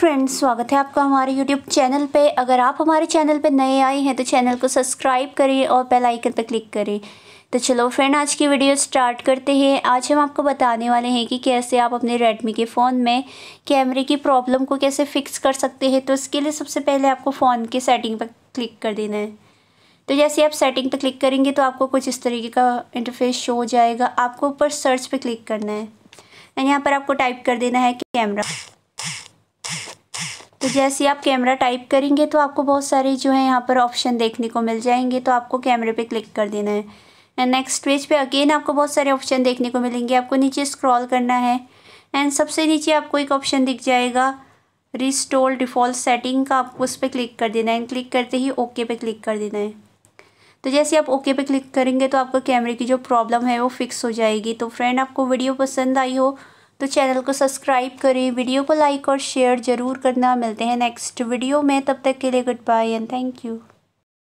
friends स्वागत है आपका हमारे यूट्यूब चैनल पे अगर आप हमारे चैनल पे नए आए हैं तो चैनल को सब्सक्राइब करिए और बेल आइकन पर क्लिक करें तो चलो फ्रेंड आज की वीडियो स्टार्ट करते हैं आज हम आपको बताने वाले हैं कि कैसे आप अपने रेडमी के फ़ोन में कैमरे की प्रॉब्लम को कैसे फ़िक्स कर सकते हैं तो इसके लिए सबसे पहले आपको फ़ोन की सेटिंग पर क्लिक कर देना है तो जैसे आप सेटिंग पर क्लिक करेंगे तो आपको कुछ इस तरीके का इंटरफेस शो हो जाएगा आपको ऊपर सर्च पर क्लिक करना है एंड यहाँ पर आपको टाइप कर देना है कैमरा तो जैसे आप कैमरा टाइप करेंगे तो आपको बहुत सारे जो है यहाँ पर ऑप्शन देखने को मिल जाएंगे तो आपको कैमरे पे क्लिक कर देना है एंड नेक्स्ट पेज पे अगेन आपको बहुत सारे ऑप्शन देखने को मिलेंगे आपको नीचे स्क्रॉल करना है एंड सबसे नीचे आपको एक ऑप्शन दिख जाएगा रिस्टोर डिफ़ॉल्ट सेटिंग का आपको उस पर क्लिक कर देना है एंड क्लिक करते ही ओके पे क्लिक कर देना है तो जैसे आप ओके पे क्लिक करेंगे तो आपका कैमरे की जो प्रॉब्लम है वो फिक्स हो जाएगी तो फ्रेंड आपको वीडियो पसंद आई हो तो चैनल को सब्सक्राइब करें वीडियो को लाइक और शेयर ज़रूर करना मिलते हैं नेक्स्ट वीडियो में तब तक के लिए good bye and thank you